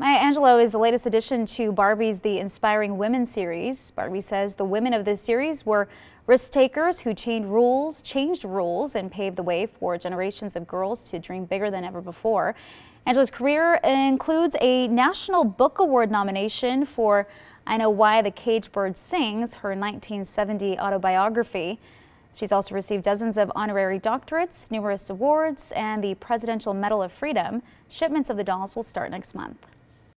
Maya Angelou is the latest addition to Barbie's The Inspiring Women series. Barbie says the women of this series were risk takers who changed rules, changed rules and paved the way for generations of girls to dream bigger than ever before. Angelou's career includes a National Book Award nomination for I Know Why the Cage Bird Sings, her 1970 autobiography. She's also received dozens of honorary doctorates, numerous awards, and the Presidential Medal of Freedom. Shipments of the dolls will start next month.